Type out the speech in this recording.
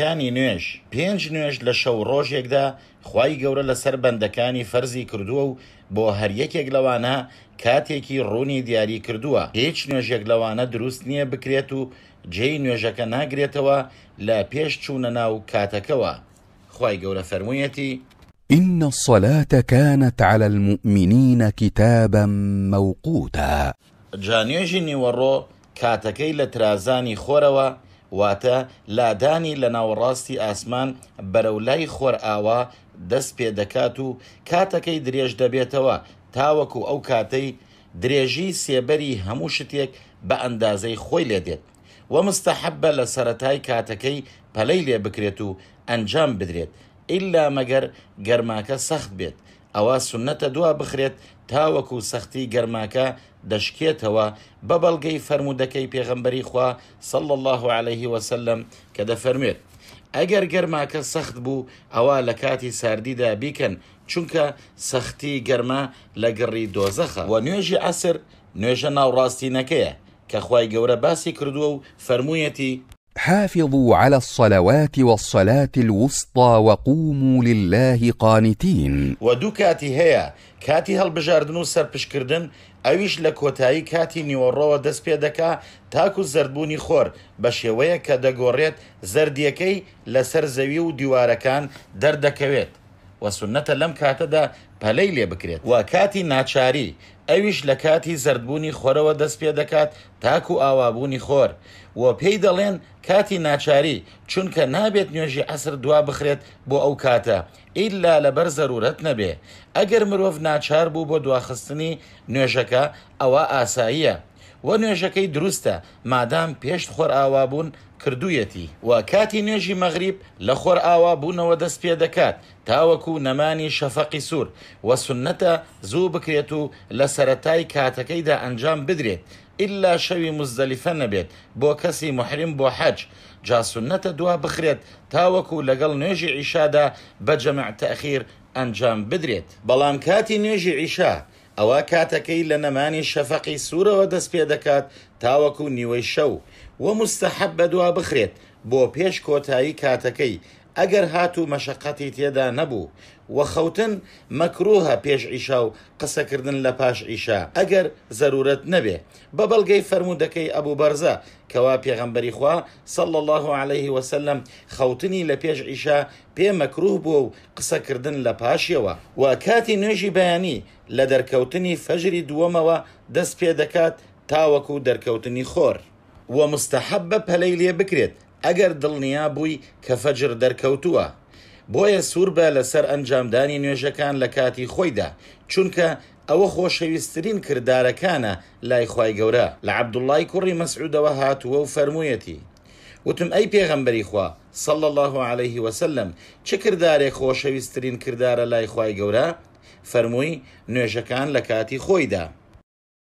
کانی نوێژ پێنج نوێژ لە شەو ڕۆژێکدا خی گەورە لەسەر بەندەکانی فەرزی کردووە و بۆ هەریەکێک لەوانە کاتێکی ڕوونی دیاری کردووە هیچ نوێژێک لەوانە دروست نییە بکرێت و جێی نوێژەکە ناگرێتەوە لە پێش چوونە ناو کاتەکەەوە خی گەورە فەرموویەتی إن الصلاة كانت على المؤمنين كتابا موقوتا جانيوجي نيوەڕۆ کاتەکەی لە ترازانی خۆرەوە واتە لادانی لە ناوەڕاستی ئاسمان بەرەولای خۆرئاوا دەست پێ دەکات و کاتەکەی درێژ دەبێتەوە تاوەکو ئەو کاتەی درێژی سێبەری هەموو شتێک بە ئەندازەی خۆی لێدێت و مستەحەبە لە سەتای کاتەکەی پەلەی لێ بکرێت و ئەنجام بدرێت ئللا مەگەر گەرماکە سەخت بێت ئەوە سنەتە دوا بخرێت تاوەکو سەختی گەرماکە دەشکێتەوە بە بەڵگەی فەرمودەکەی پێغەمبەری خوا سەڵ الله عليه وسلم کە دەفەرمێت ئەگەر گەرماکە سەخت بوو ئەوە لە کاتی ساردیدا بیکەن چونکە سەختی گەرما لە گەڕی دۆزەخە و نوێژی عسر نوێژە ناوڕاستینەکەیە کە خی گەورە باسی کردووە و فەرموویەتی حافظوا على الصلوات والصلاة الوسطى وقوموا لله قانتين ودو كاتي هيا کاتی هەڵبژاردن و سەرپشکردن ئەویش لە کۆتایی کاتی نیوەڕەوە دەست پێ دەکا تاکو زردبوونی خۆر بە شێوەیە کە دەگۆڕێت زردیەکەی لەسەر زەوی و دیوارەکان وەسونەتە لەم کاتەدا پەلەی لێ بکرێت و کاتی ناچاری ئەویش لە کاتی زردبوونی خۆرەوە دەست پێ دەکات تاکو ئاوابوونی خۆر و پێی دەڵێن کاتی ناچاری چونکە نابێت نوێژی ئەسر دوا بخرێت بۆ ئەو کاتە ئیلا لەبەر زەرورەت نەبێ ئەگەر مرۆڤ ناچار بوو بۆ دواخستنی نوێژەکە ئەوە ئاساییە وە نوێژەکەی دروستە مادام پێشت خۆر ئاوا بوون کردوویەتی و کاتی نوێژی مەغریب لە خۆر ئاوا بوونەوە دەست پێ دەکات تاوەکو نەمانی شەفەقی سوور وە سنەتە زوو بکرێت و لە سەتای کاتەکەیدا ئەنجام بدرێت ئللا شەوی مزدەلیفە نەبێت بۆ کەسی محریم بۆ حەج جاسونەتە دوا بخرێت تاوەکو لەگەڵ نوێژی ئیشادا بە جەمەع تەخیر ئەنجام بدرێت بەڵام کاتی نوێژی ئیشا ئەوە کاتەکەی لە نەمانی شەفەقی سوورەوە دەست پێ دەکات تاوەکو نیوەی شەو وە مستەحەب بە دوا بخرێت بۆ پێش کۆتایی کاتەکەی ئەگەر هات و مەشقەتی تێدا نەبوو وە خەوتن مەکرۆها پێش ئیشا و قسەکردن لە پاش ئیشا ئەگەر زەرورەت نەبێ بە بەڵگەی فەرمودەکەی ئەبوو بەرزە کەوا پێغەمبەری خوا سەڵ الله عليه وسلم خەوتنی لە پێش ئیشا پێ مەکروه بوو و قسەکردن لە پاشیەوە و کاتی نوێژی بەیانی لە دەرکەوتنی فەژری دووەمەوە دەست پێ دەکات تاوەکو و دەرکەوتنی خۆر وە مستەحب بە پەلەی لێ بکرێت ئەگەر دڵنیا بووی کە فەجر دەرکەوتووە بۆیە سوور بە لەسەر ئەنجامدانی نوێژەکان لە کاتی خۆیدا چونکە ئەوە خۆشەویستترین کردارەکانە لای خی گەورە لە عبدوڵای کوڕی مەسعودەوە هاتووە و فەرموویەتی وتم ئەی پێغەمبەری خوا سەڵ الله عليه وسلم چ کردارێک خۆشەویستترین کردارە لای خی گەورە فەرمووی نوێژەکان لە کاتی خۆیدا